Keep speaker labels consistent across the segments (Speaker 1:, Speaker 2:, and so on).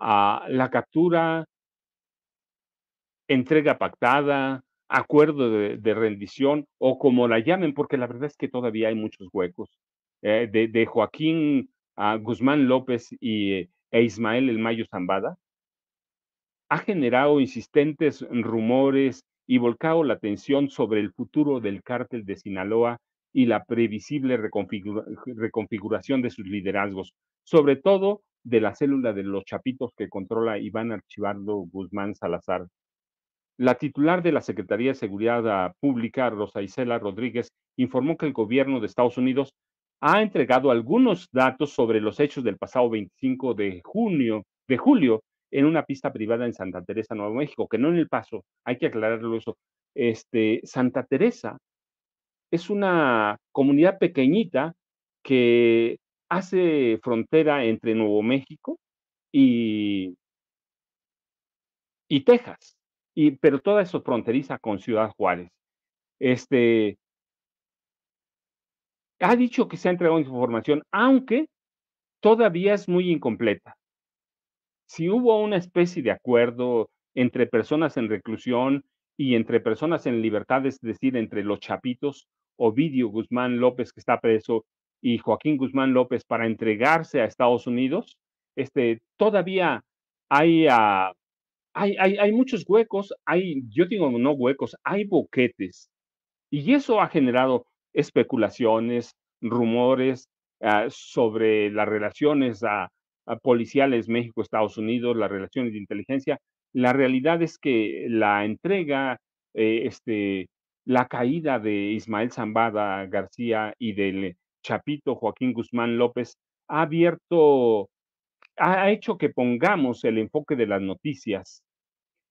Speaker 1: la captura, entrega pactada, acuerdo de, rendición o como la llamen, porque la verdad es que todavía hay muchos huecos. Eh, de, Joaquín ah, Guzmán López y, eh, e Ismael El Mayo Zambada, ha generado insistentes rumores y volcado la atención sobre el futuro del cártel de Sinaloa y la previsible reconfiguración de sus liderazgos, sobre todo de la célula de los Chapitos que controla Iván Archibardo Guzmán Salazar. La titular de la Secretaría de Seguridad ah, Pública, Rosa Isela Rodríguez, informó que el gobierno de Estados Unidos ha entregado algunos datos sobre los hechos del pasado 25 de junio, de julio, en una pista privada en Santa Teresa, Nuevo México, que no en El Paso, hay que aclararlo eso. Este, Santa Teresa es una comunidad pequeñita que hace frontera entre Nuevo México y, y Texas, y, pero toda eso fronteriza con Ciudad Juárez. Este, ha dicho que se ha entregado información, aunque todavía es muy incompleta. Si hubo una especie de acuerdo entre personas en reclusión y entre personas en libertad, es decir, entre los chapitos, Ovidio Guzmán López, que está preso, y Joaquín Guzmán López para entregarse a Estados Unidos, este, todavía hay, ah, hay, hay, hay, muchos huecos, hay, yo digo no huecos, hay boquetes. Y eso ha generado especulaciones, rumores ah, sobre las relaciones a, ah, policiales México-Estados Unidos, las relaciones de inteligencia. La realidad es que la entrega, eh, este, la caída de Ismael Zambada García y del Chapito Joaquín Guzmán López ha abierto, ha hecho que pongamos el enfoque de las noticias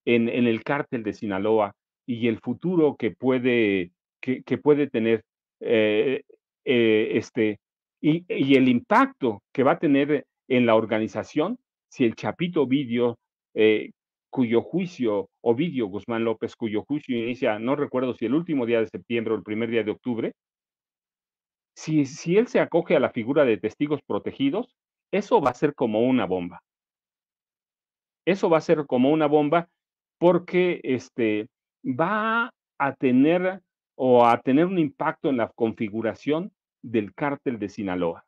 Speaker 1: en, el cártel de Sinaloa y el futuro que puede, que, puede tener eh, eh, este, y, el impacto que va a tener en la organización si el Chapito Video, eh, cuyo juicio, Ovidio Guzmán López, cuyo juicio inicia, no recuerdo si el último día de septiembre o el primer día de octubre, si, él se acoge a la figura de testigos protegidos, eso va a ser como una bomba. Eso va a ser como una bomba porque este, va a tener o a tener un impacto en la configuración del cártel de Sinaloa.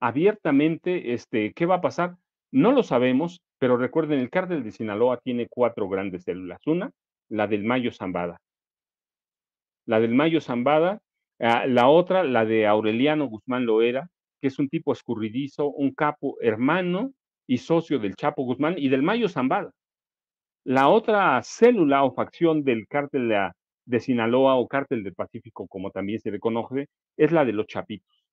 Speaker 1: Abiertamente, este, ¿qué va a pasar? No lo sabemos, pero recuerden, el cártel de Sinaloa tiene cuatro grandes células. Una, la del Mayo Zambada. La del Mayo Zambada Ah, la otra, la de Aureliano Guzmán Loera, que es un tipo escurridizo, un capo hermano y socio del Chapo Guzmán y del Mayo Zambada. La otra célula o facción del cártel de, Sinaloa o cártel del Pacífico, como también se reconoce, es la de los Chapitos.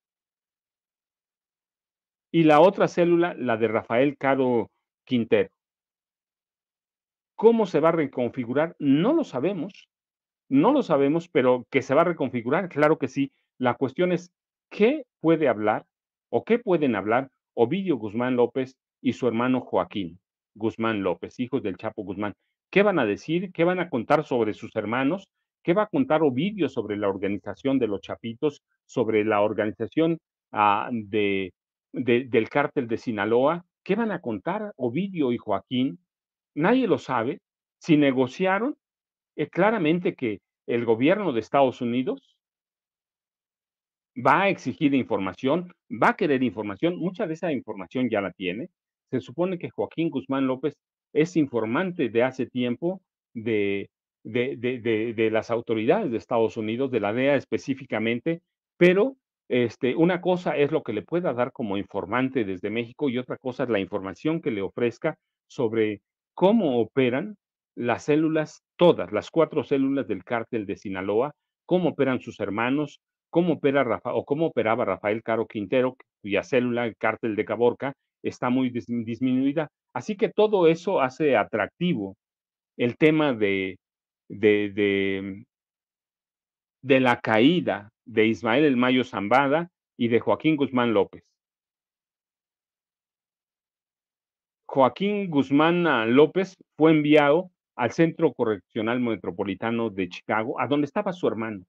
Speaker 1: Y la otra célula, la de Rafael Caro Quintero. ¿Cómo se va a reconfigurar? No lo sabemos. No lo sabemos, pero que se va a reconfigurar, claro que sí. La cuestión es, ¿qué puede hablar o qué pueden hablar Ovidio Guzmán López y su hermano Joaquín Guzmán López, hijos del Chapo Guzmán? ¿Qué van a decir? ¿Qué van a contar sobre sus hermanos? ¿Qué va a contar Ovidio sobre la organización de los Chapitos, sobre la organización ah, de, del cártel de Sinaloa? ¿Qué van a contar Ovidio y Joaquín? Nadie lo sabe. Si negociaron, eh, claramente que el gobierno de Estados Unidos va a exigir información, va a querer información, mucha de esa información ya la tiene. Se supone que Joaquín Guzmán López es informante de hace tiempo de, de, las autoridades de Estados Unidos, de la DEA específicamente, pero este, una cosa es lo que le pueda dar como informante desde México y otra cosa es la información que le ofrezca sobre cómo operan las células, todas las cuatro células del cártel de Sinaloa, cómo operan sus hermanos, cómo opera Rafa, o cómo operaba Rafael Caro Quintero, cuya célula, el cártel de Caborca, está muy disminuida. Así que todo eso hace atractivo el tema de, de, de, de la caída de Ismael El Mayo Zambada y de Joaquín Guzmán López. Joaquín Guzmán ah, López fue enviado al Centro Correccional Metropolitano de Chicago, a donde estaba su hermano,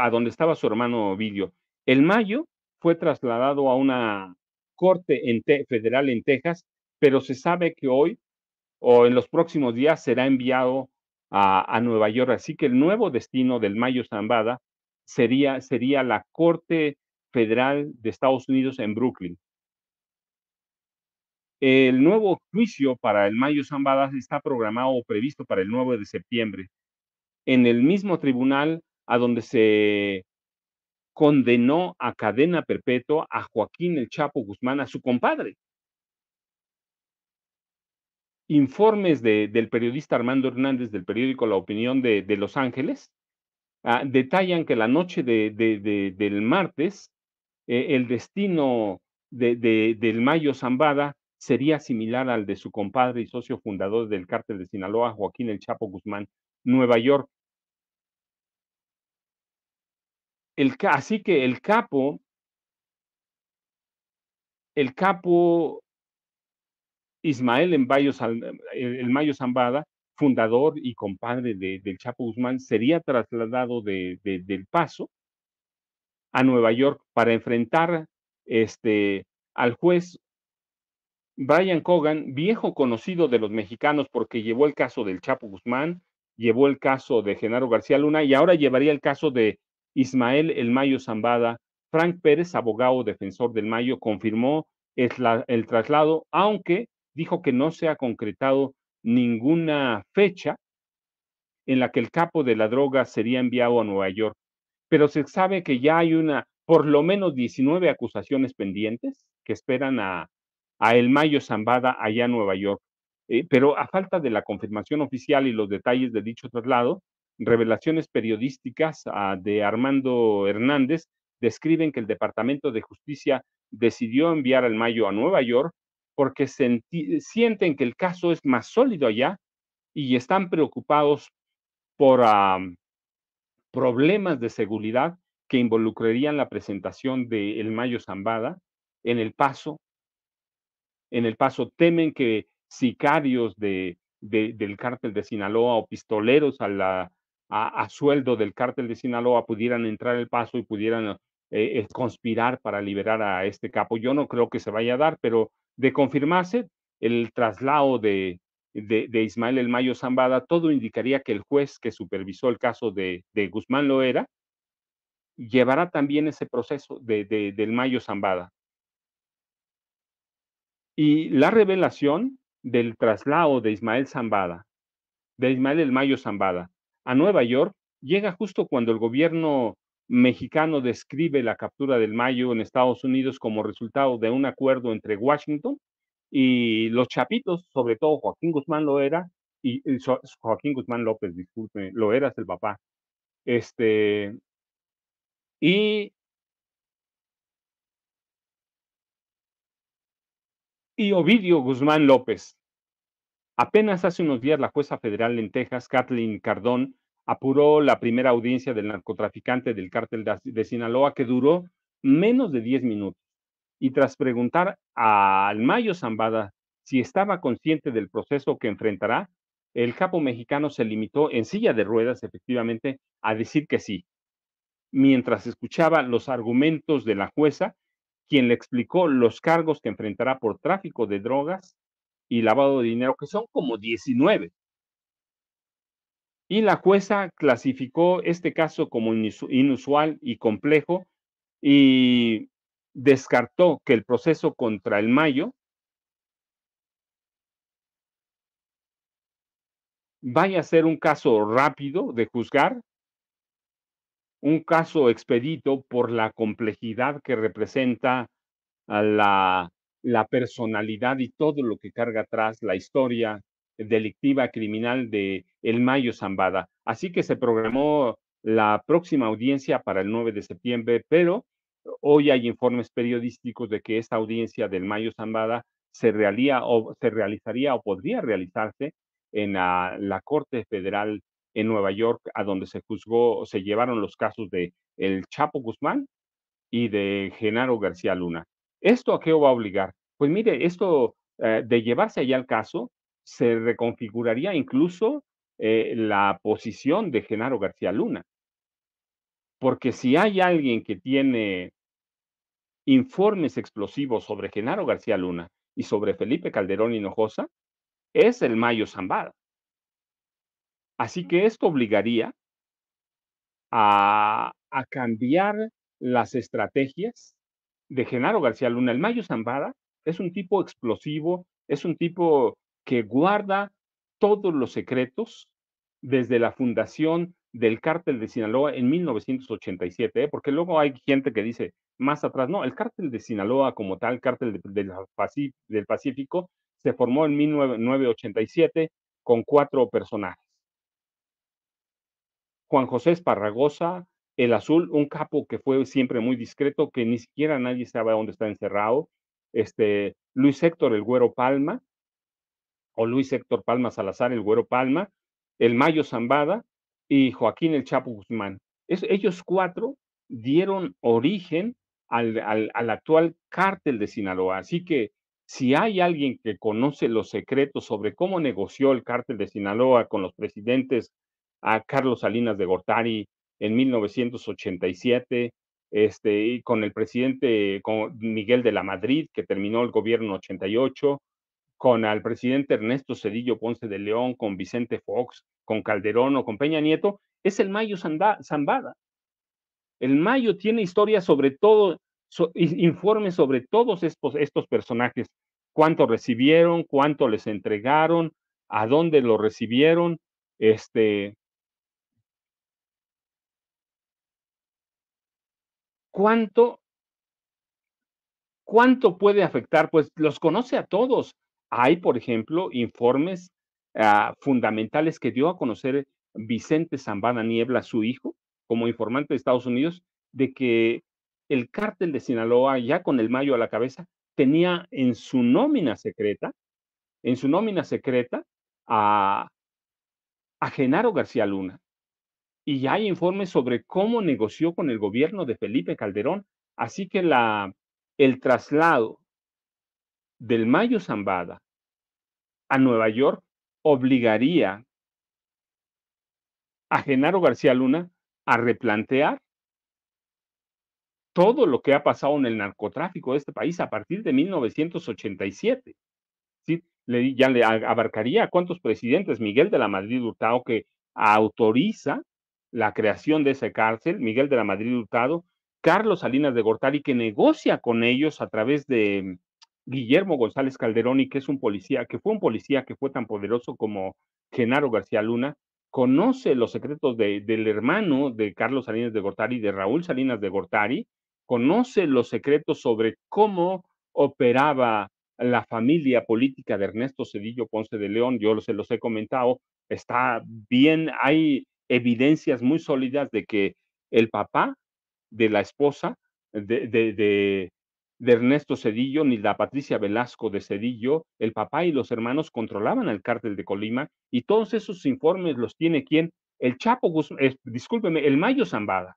Speaker 1: a donde estaba su hermano Ovidio. El mayo fue trasladado a una corte federal en Texas, pero se sabe que hoy o en los próximos días será enviado a, a Nueva York. Así que el nuevo destino del Mayo Zambada sería, sería la Corte Federal de Estados Unidos en Brooklyn. El nuevo juicio para el Mayo Zambada está programado o previsto para el 9 de septiembre en el mismo tribunal a donde se condenó a cadena perpetua a Joaquín el Chapo Guzmán, a su compadre. Informes del periodista Armando Hernández del periódico La Opinión de, Los Ángeles ah, detallan que la noche del martes eh, el destino del Mayo Zambada sería similar al de su compadre y socio fundador del cártel de Sinaloa, Joaquín El Chapo Guzmán, Nueva York. así que el capo, el capo Ismael en el Mayo Zambada, fundador y compadre del Chapo Guzmán, sería trasladado de, del paso a Nueva York para enfrentar este, al juez Brian Cogan, viejo conocido de los mexicanos porque llevó el caso del Chapo Guzmán, llevó el caso de Genaro García Luna y ahora llevaría el caso de Ismael El Mayo Zambada. Frank Pérez, abogado defensor del Mayo, confirmó el, el traslado, aunque dijo que no se ha concretado ninguna fecha en la que el capo de la droga sería enviado a Nueva York. Pero se sabe que ya hay una, por lo menos 19 acusaciones pendientes que esperan a, a El Mayo Zambada allá en Nueva York. Eh, pero a falta de la confirmación oficial y los detalles de dicho traslado, revelaciones periodísticas ah, de Armando Hernández describen que el Departamento de Justicia decidió enviar al Mayo a Nueva York porque sienten que el caso es más sólido allá y están preocupados por ah, problemas de seguridad que involucrarían la presentación de El Mayo Zambada en El Paso en El Paso temen que sicarios del cártel de Sinaloa o pistoleros a, la, sueldo del cártel de Sinaloa pudieran entrar El Paso y pudieran eh, conspirar para liberar a este capo. Yo no creo que se vaya a dar, pero de confirmarse el traslado de, Ismael El Mayo Zambada, todo indicaría que el juez que supervisó el caso de, de Guzmán Loera llevará también ese proceso de, del Mayo Zambada y la revelación del traslado de Ismael Zambada, de Ismael El Mayo Zambada, a Nueva York, llega justo cuando el gobierno mexicano describe la captura del Mayo en Estados Unidos como resultado de un acuerdo entre Washington y los chapitos, sobre todo Joaquín Guzmán lo era, y, Joaquín Guzmán López, disculpe, lo eras el papá. Este, y y Ovidio Guzmán López. Apenas hace unos días la jueza federal en Texas, Kathleen Cardón, apuró la primera audiencia del narcotraficante del cártel de Sinaloa que duró menos de 10 minutos. Y tras preguntar al Mayo Zambada si estaba consciente del proceso que enfrentará, el capo mexicano se limitó en silla de ruedas, efectivamente, a decir que sí. Mientras escuchaba los argumentos de la jueza, quien le explicó los cargos que enfrentará por tráfico de drogas y lavado de dinero, que son como 19. Y la jueza clasificó este caso como inusual y complejo y descartó que el proceso contra el Mayo vaya a ser un caso rápido de juzgar un caso expedito por la complejidad que representa la, personalidad y todo lo que carga atrás la historia delictiva criminal de El Mayo Zambada. Así que se programó la próxima audiencia para el 9 de septiembre, pero hoy hay informes periodísticos de que esta audiencia del Mayo Zambada se, realía, o, se realizaría o podría realizarse en la, la Corte Federal en Nueva York, a donde se juzgó, se llevaron los casos de el Chapo Guzmán y de Genaro García Luna. ¿Esto a qué va a obligar? Pues mire, esto eh, de llevarse allá el caso, se reconfiguraría incluso eh, la posición de Genaro García Luna. Porque si hay alguien que tiene informes explosivos sobre Genaro García Luna y sobre Felipe Calderón Hinojosa, es el Mayo Zambada. Así que esto obligaría a, cambiar las estrategias de Genaro García Luna. El Mayo Zambada es un tipo explosivo, es un tipo que guarda todos los secretos desde la fundación del cártel de Sinaloa en 1987, ¿eh? porque luego hay gente que dice más atrás, no, el cártel de Sinaloa como tal, cártel del Pacífico, se formó en 1987 con cuatro personajes. Juan José Esparragosa, el azul, un capo que fue siempre muy discreto, que ni siquiera nadie sabe dónde está encerrado. Este, Luis Héctor, el güero Palma, o Luis Héctor Palma Salazar, el güero Palma, el Mayo Zambada y Joaquín el Chapo Guzmán. Es, ellos cuatro dieron origen al, al actual cártel de Sinaloa. Así que si hay alguien que conoce los secretos sobre cómo negoció el cártel de Sinaloa con los presidentes a Carlos Salinas de Gortari en 1987, este, con el presidente con Miguel de la Madrid, que terminó el gobierno en 88, con al presidente Ernesto Cedillo Ponce de León, con Vicente Fox, con Calderón o con Peña Nieto, es el Mayo Zambada. El Mayo tiene historia sobre todo, informes sobre todos estos, estos personajes, cuánto recibieron, cuánto les entregaron, a dónde lo recibieron, este, ¿cuánto, cuánto puede afectar? Pues los conoce a todos. Hay, por ejemplo, informes ah, fundamentales que dio a conocer Vicente Zambada Niebla, su hijo, como informante de Estados Unidos, de que el cártel de Sinaloa, ya con el Mayo a la cabeza, tenía en su nómina secreta, en su nómina secreta, a, a Genaro García Luna, y ya hay informes sobre cómo negoció con el gobierno de Felipe Calderón. Así que la, el traslado del Mayo Zambada a Nueva York obligaría a Genaro García Luna a replantear todo lo que ha pasado en el narcotráfico de este país a partir de 1987. ¿Sí? Le, ya le abarcaría a cuántos presidentes Miguel de la Madrid Hurtado que autoriza la creación de esa cárcel, Miguel de la Madrid Hurtado, Carlos Salinas de Gortari, que negocia con ellos a través de Guillermo González y que es un policía, que fue un policía que fue tan poderoso como Genaro García Luna, conoce los secretos del hermano de Carlos Salinas de Gortari, de Raúl Salinas de Gortari, conoce los secretos sobre cómo operaba la familia política de Ernesto Cedillo Ponce de León, yo se los he comentado, está bien, hay evidencias muy sólidas de que el papá de la esposa de, Ernesto Cedillo, ni la Patricia Velasco de Cedillo, el papá y los hermanos controlaban el cártel de Colima y todos esos informes los tiene quien? El Chapo Guzmán, discúlpeme, el Mayo Zambada,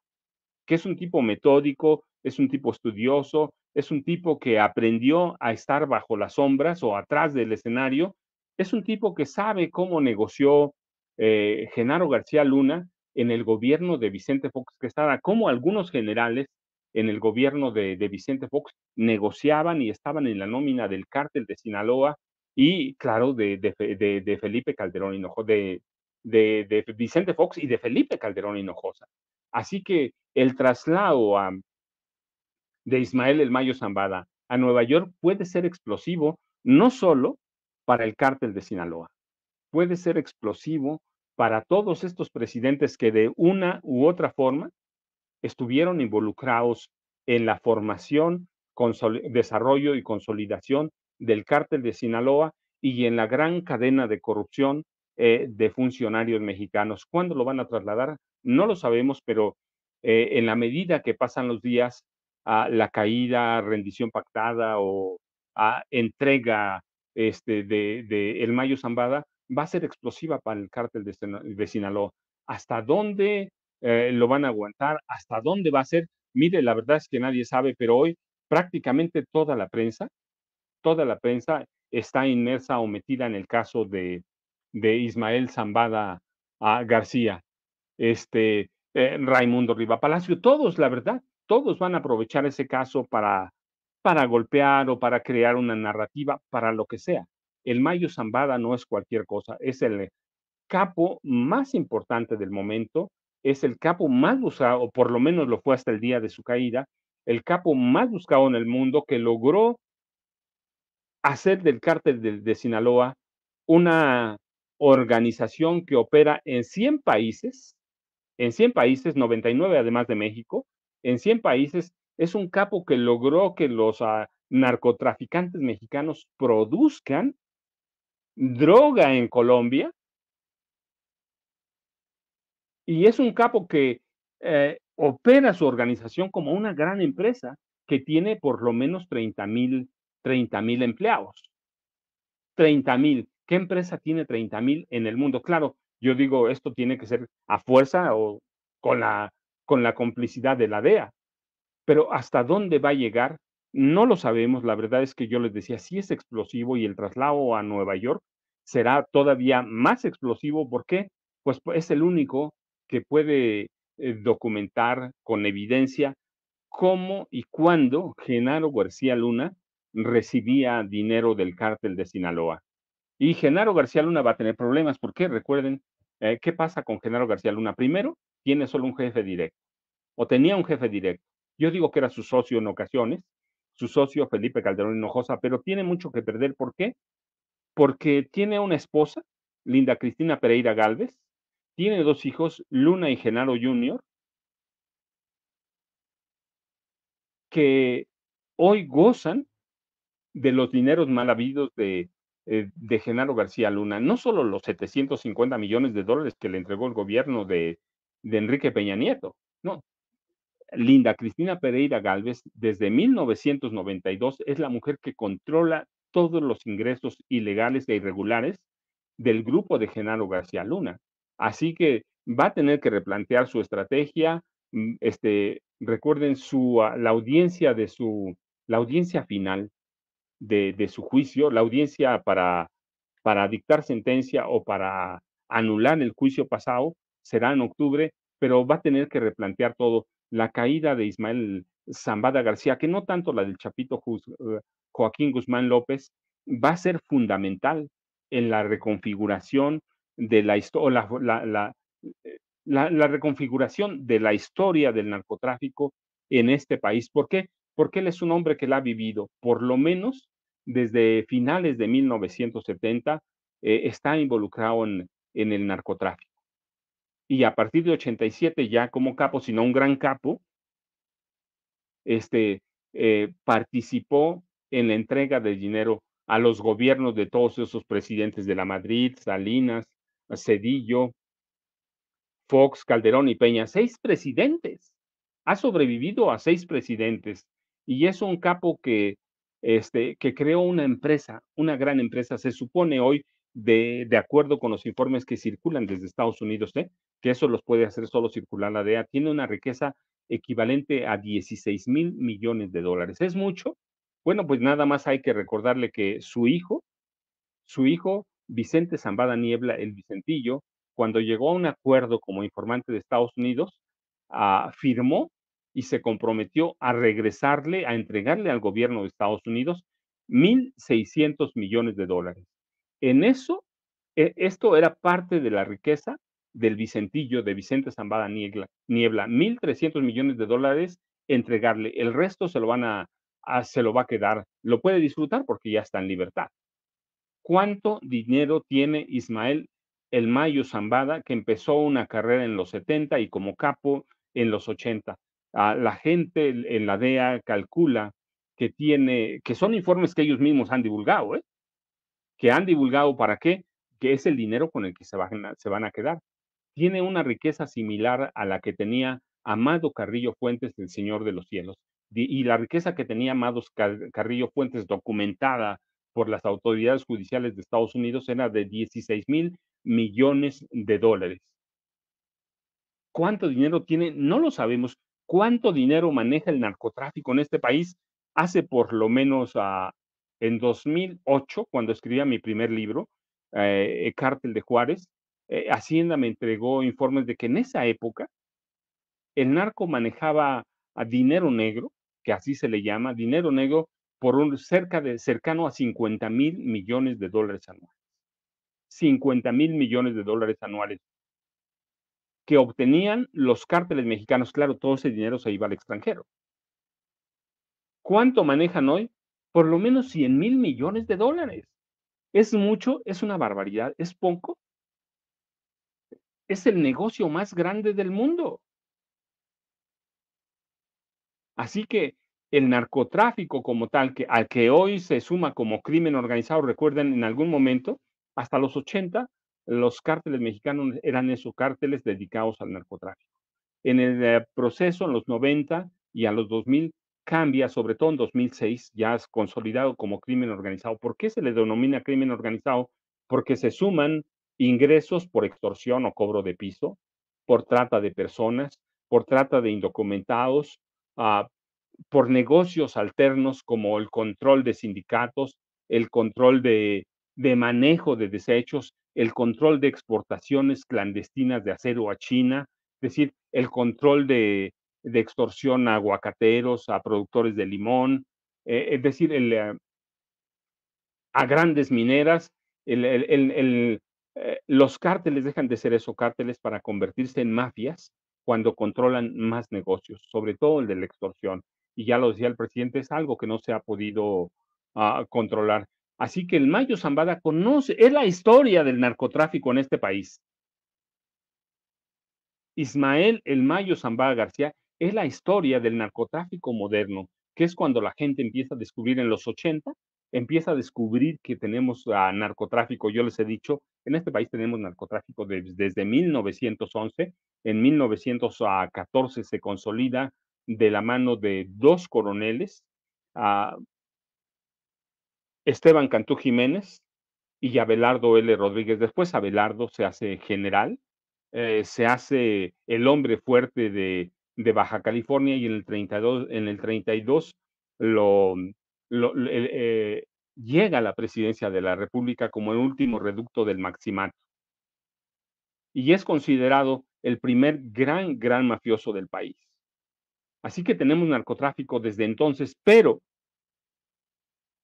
Speaker 1: que es un tipo metódico, es un tipo estudioso, es un tipo que aprendió a estar bajo las sombras o atrás del escenario, es un tipo que sabe cómo negoció, eh, Genaro García Luna en el gobierno de Vicente Fox que estaba como algunos generales en el gobierno de, Vicente Fox negociaban y estaban en la nómina del cártel de Sinaloa y, claro, de, Felipe Calderón Hinojosa, de, de Vicente Fox y de Felipe Calderón Hinojosa. Así que el traslado de Ismael El Mayo Zambada a Nueva York puede ser explosivo no solo para el cártel de Sinaloa, puede ser explosivo para todos estos presidentes que de una u otra forma estuvieron involucrados en la formación, desarrollo y consolidación del cártel de Sinaloa y en la gran cadena de corrupción eh, de funcionarios mexicanos. ¿Cuándo lo van a trasladar? No lo sabemos, pero eh, en la medida que pasan los días, a ah, la caída, rendición pactada o a ah, entrega este, de El Mayo Zambada va a ser explosiva para el cártel de, Sinaloa. ¿Hasta dónde eh, lo van a aguantar? ¿Hasta dónde va a ser? Mire, la verdad es que nadie sabe, pero hoy prácticamente toda la prensa, toda la prensa está inmersa o metida en el caso de, Ismael Zambada ah, García, este, eh, Raimundo Riva Palacio, todos, la verdad, todos van a aprovechar ese caso para, para golpear o para crear una narrativa, para lo que sea el Mayo Zambada no es cualquier cosa, es el capo más importante del momento, es el capo más buscado, o por lo menos lo fue hasta el día de su caída, el capo más buscado en el mundo que logró hacer del cártel de, Sinaloa una organización que opera en 100 países, en 100 países, 99 además de México, en 100 países, es un capo que logró que los ah, narcotraficantes mexicanos produzcan droga en Colombia y es un capo que eh, opera su organización como una gran empresa que tiene por lo menos 30 mil empleados. 30 mil. ¿Qué empresa tiene 30 mil en el mundo? Claro, yo digo, esto tiene que ser a fuerza o con la, con la complicidad de la DEA. Pero hasta dónde va a llegar, no lo sabemos. La verdad es que yo les decía, si es explosivo y el traslado a Nueva York será todavía más explosivo. ¿Por qué? Pues es el único que puede eh, documentar con evidencia cómo y cuándo Genaro García Luna recibía dinero del cártel de Sinaloa. Y Genaro García Luna va a tener problemas. ¿Por qué? Recuerden, eh, ¿qué pasa con Genaro García Luna? Primero, tiene solo un jefe directo, o tenía un jefe directo. Yo digo que era su socio en ocasiones, su socio Felipe Calderón Hinojosa, pero tiene mucho que perder. ¿Por qué? porque tiene una esposa, Linda Cristina Pereira Galvez, tiene dos hijos, Luna y Genaro Jr., que hoy gozan de los dineros mal habidos de, eh, Genaro García Luna, no solo los 750 millones de dólares que le entregó el gobierno de, de Enrique Peña Nieto, no. Linda Cristina Pereira Galvez, desde 1992, es la mujer que controla todos los ingresos ilegales e irregulares del grupo de Genaro García Luna. Así que va a tener que replantear su estrategia. Mm, este, recuerden su, ah, la audiencia de su, la audiencia final de, de, su juicio, la audiencia para, para dictar sentencia o para anular el juicio pasado será en octubre, pero va a tener que replantear todo. La caída de Ismael Zambada García, que no tanto la del Chapito Joaquín Guzmán López va a ser fundamental en la reconfiguración de la historia, eh, reconfiguración de la historia del narcotráfico en este país. ¿Por qué? Porque él es un hombre que la ha vivido, por lo menos desde finales de 1970, eh, está involucrado en, el narcotráfico. Y a partir de 87, ya como capo, sino un gran capo, este, eh, participó en la entrega de dinero a los gobiernos de todos esos presidentes de la Madrid, Salinas, Cedillo, Fox, Calderón y Peña, seis presidentes. Ha sobrevivido a seis presidentes y es un capo que, este, que creó una empresa, una gran empresa, se supone hoy, de, acuerdo con los informes que circulan desde Estados Unidos, ¿eh? que eso los puede hacer solo circular la DEA, tiene una riqueza equivalente a 16 mil millones de dólares. ¿Es mucho? Bueno, pues nada más hay que recordarle que su hijo, su hijo Vicente Zambada Niebla, el Vicentillo, cuando llegó a un acuerdo como informante de Estados Unidos, ah, firmó y se comprometió a regresarle, a entregarle al gobierno de Estados Unidos 1.600 millones de dólares. En eso, e, esto era parte de la riqueza del Vicentillo, de Vicente Zambada Niebla, Niebla 1.300 millones de dólares entregarle. El resto se lo van a Ah, se lo va a quedar, lo puede disfrutar porque ya está en libertad. ¿Cuánto dinero tiene Ismael El Mayo Zambada, que empezó una carrera en los 70 y como capo en los 80? Ah, la gente en la DEA calcula que tiene, que son informes que ellos mismos han divulgado, ¿eh? que han divulgado para qué, que es el dinero con el que se van se van a quedar. Tiene una riqueza similar a la que tenía Amado Carrillo Fuentes, el Señor de los Cielos y la riqueza que tenía Mados Carrillo Fuentes documentada por las autoridades judiciales de Estados Unidos era de 16 mil millones de dólares. ¿Cuánto dinero tiene? No lo sabemos. ¿Cuánto dinero maneja el narcotráfico en este país? Hace por lo menos ah, en 2008, cuando escribía mi primer libro, eh, eh, Cártel de Juárez, eh, Hacienda me entregó informes de que en esa época el narco manejaba ah, dinero negro que así se le llama, dinero negro, por un, cerca de cercano a 50 mil millones de dólares anuales. 50 mil millones de dólares anuales que obtenían los cárteles mexicanos. Claro, todo ese dinero se iba al extranjero. ¿Cuánto manejan hoy? Por lo menos 100 mil millones de dólares. ¿Es mucho? ¿Es una barbaridad? ¿Es poco? Es el negocio más grande del mundo. Así que el narcotráfico como tal, que, al que hoy se suma como crimen organizado, recuerden en algún momento, hasta los 80, los cárteles mexicanos eran esos cárteles dedicados al narcotráfico. En el eh, proceso, en los 90 y a los 2000, cambia, sobre todo en 2006, ya es consolidado como crimen organizado. ¿Por qué se le denomina crimen organizado? Porque se suman ingresos por extorsión o cobro de piso, por trata de personas, por trata de indocumentados, Ah, por negocios alternos como el control de sindicatos, el control de, manejo de desechos, el control de exportaciones clandestinas de acero a China, es decir, el control de, extorsión a aguacateros, a productores de limón, eh, es decir, eh, a grandes mineras, eh, los cárteles dejan de ser eso, cárteles para convertirse en mafias, cuando controlan más negocios, sobre todo el de la extorsión. Y ya lo decía el presidente, es algo que no se ha podido ah, controlar. Así que el Mayo Zambada conoce, es la historia del narcotráfico en este país. Ismael El Mayo Zambada García es la historia del narcotráfico moderno, que es cuando la gente empieza a descubrir en los 80 empieza a descubrir que tenemos a narcotráfico. Yo les he dicho, en este país tenemos narcotráfico desde 1911. En 1914 se consolida de la mano de dos coroneles, ah, Esteban Cantú Jiménez y Abelardo L. Rodríguez. Después Abelardo se hace general, eh, se hace el hombre fuerte de, Baja California y en el 32, en el 32 lo eh, llega a la presidencia de la República como el último reducto del maximato y es considerado el primer gran, gran mafioso del país. Así que tenemos narcotráfico desde entonces, pero,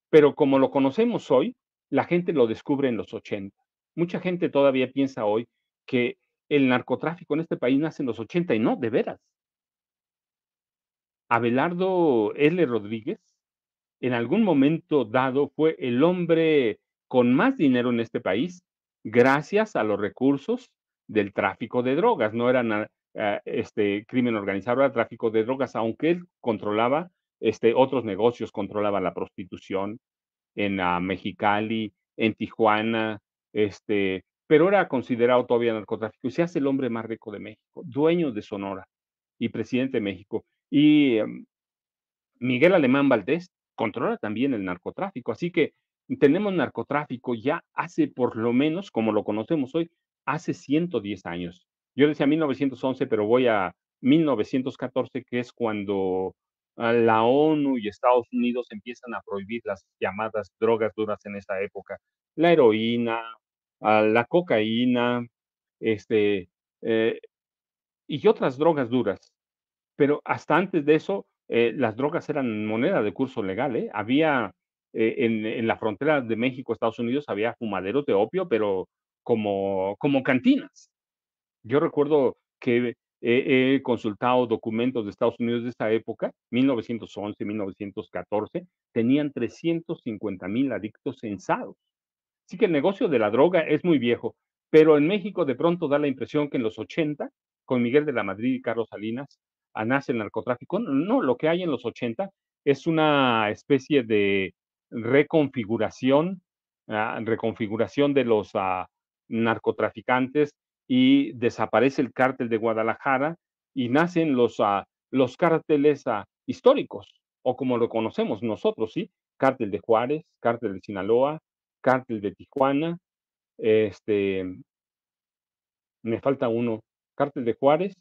Speaker 1: pero como lo conocemos hoy, la gente lo descubre en los 80. Mucha gente todavía piensa hoy que el narcotráfico en este país nace en los 80 y no, de veras. Abelardo L. Rodríguez en algún momento dado fue el hombre con más dinero en este país gracias a los recursos del tráfico de drogas. No era eh, este crimen organizado, era tráfico de drogas, aunque él controlaba este, otros negocios, controlaba la prostitución en Mexicali, en Tijuana, este, pero era considerado todavía narcotráfico. Y se hace el hombre más rico de México, dueño de Sonora y presidente de México. Y em, Miguel Alemán Valdés controla también el narcotráfico. Así que tenemos narcotráfico ya hace por lo menos, como lo conocemos hoy, hace 110 años. Yo decía 1911, pero voy a 1914, que es cuando ah, la ONU y Estados Unidos empiezan a prohibir las llamadas drogas duras en esta época. La heroína, ah, la cocaína, este, eh, y otras drogas duras. Pero hasta antes de eso, eh, las drogas eran moneda de curso legal. ¿eh? Había eh, en, la frontera de México, Estados Unidos, había fumaderos de opio, pero como, como cantinas. Yo recuerdo que he consultado documentos de Estados Unidos de esa época, 1911, 1914, tenían 350 mil adictos censados. Así que el negocio de la droga es muy viejo, pero en México de pronto da la impresión que en los 80, con Miguel de la Madrid y Carlos Salinas, nace el narcotráfico. No, lo que hay en los 80 es una especie de reconfiguración, ah, reconfiguración de los ah, narcotraficantes y desaparece el cártel de Guadalajara y nacen los, ah, los cárteles históricos, o como lo conocemos nosotros, ¿sí? Cártel de Juárez, cártel de Sinaloa, cártel de Tijuana, este, me falta uno, cártel de Juárez,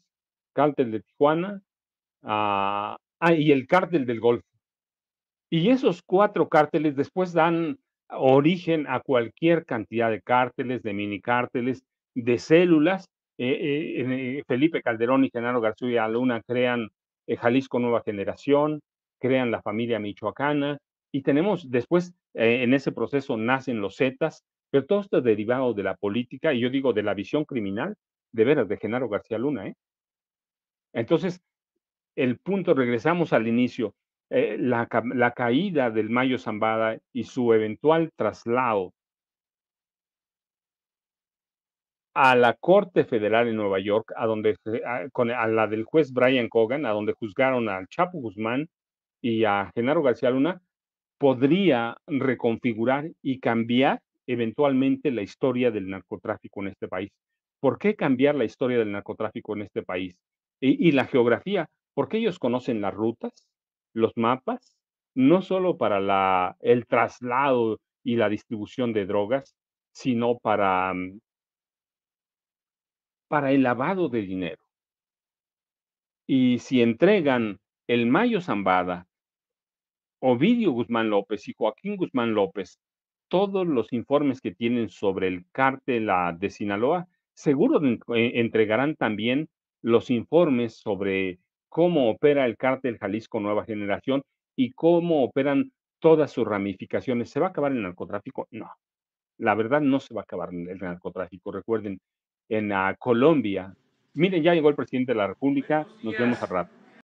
Speaker 1: cártel de Tijuana, Ah, ah, y el cártel del Golfo. Y esos cuatro cárteles después dan origen a cualquier cantidad de cárteles, de mini cárteles, de células. Eh, eh, eh, Felipe Calderón y Genaro García Luna crean Jalisco Nueva Generación, crean la familia michoacana y tenemos después, en ese proceso nacen los Zetas, pero todo esto derivado de la política y yo digo de la visión criminal, de veras, de Genaro García Luna. Entonces, el punto, regresamos al inicio, eh, la, caída del Mayo Zambada y su eventual traslado a la Corte Federal en Nueva York, a, donde, la del juez Brian Cogan, a donde juzgaron al Chapo Guzmán y a Genaro García Luna, podría reconfigurar y cambiar eventualmente la historia del narcotráfico en este país. ¿Por qué cambiar la historia del narcotráfico en este país? y, la geografía, porque ellos conocen las rutas, los mapas, no solo para el traslado y la distribución de drogas, sino para, mm, para el lavado de dinero. Y si entregan el Mayo Zambada, Ovidio Guzmán López y Joaquín Guzmán López, todos los informes que tienen sobre el cártel de Sinaloa, seguro entregarán también los informes sobre cómo opera el cártel Jalisco Nueva Generación y cómo operan todas sus ramificaciones. ¿Se va a acabar el narcotráfico? No. La verdad no se va a acabar el narcotráfico. Recuerden, en ah, Colombia, miren, ya llegó el presidente de la República, nos vemos a rato.